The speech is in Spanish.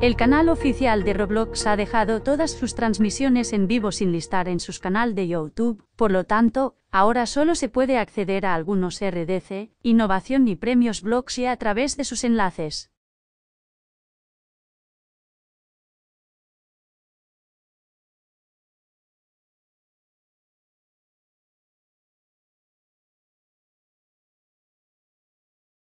El canal oficial de Roblox ha dejado todas sus transmisiones en vivo sin listar en sus canal de YouTube, por lo tanto, ahora solo se puede acceder a algunos RDC, innovación y premios blogs y a través de sus enlaces.